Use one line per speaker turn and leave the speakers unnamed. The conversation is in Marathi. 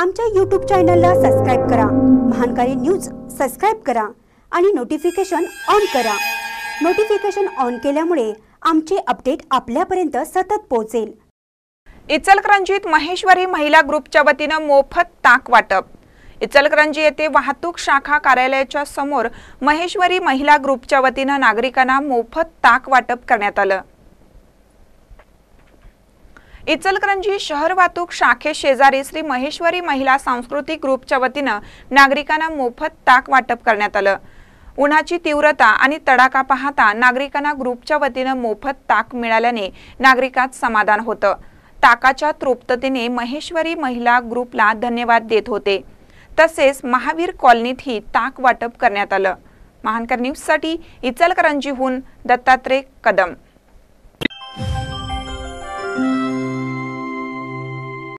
आमच्या यूट्यूब चॅनलला सबस्क्राईब करा महानकारी न्यूज सबस्क्राईब करा आणि नोटिफिकेशन ऑन करा नोटिफिकेशन ऑन केल्यामुळे आमचे अपडेट
आपल्यापर्यंत सतत पोहोचेल इचलकरंजीत महेश्वरी महिला ग्रुपच्या वतीनं मोफत ताक वाटप इचलकरंजी येथे वाहतूक शाखा कार्यालयाच्या समोर महेश्वरी महिला ग्रुपच्या वतीनं नागरिकांना मोफत ताक वाटप करण्यात आलं इचलकरंजी शहर वाहतूक शाखे शेजारी श्री महेश्वरी महिला सांस्कृतिक ग्रुपच्या वतीनं नागरिकांना मोफत ताक वाटप करण्यात आलं उन्हाची तीव्रता आणि तडाका पाहता नागरिकांना ग्रुपच्या वतीनं मोफत ताक मिळाल्याने नागरिकात समाधान होतं ताकाच्या तृप्ततेने महेश्वरी महिला ग्रुपला धन्यवाद देत होते तसेच महावीर कॉलनीतही ताक वाटप करण्यात आलं महानकर न्यूजसाठी इचलकरंजीहून दत्तात्रय कदम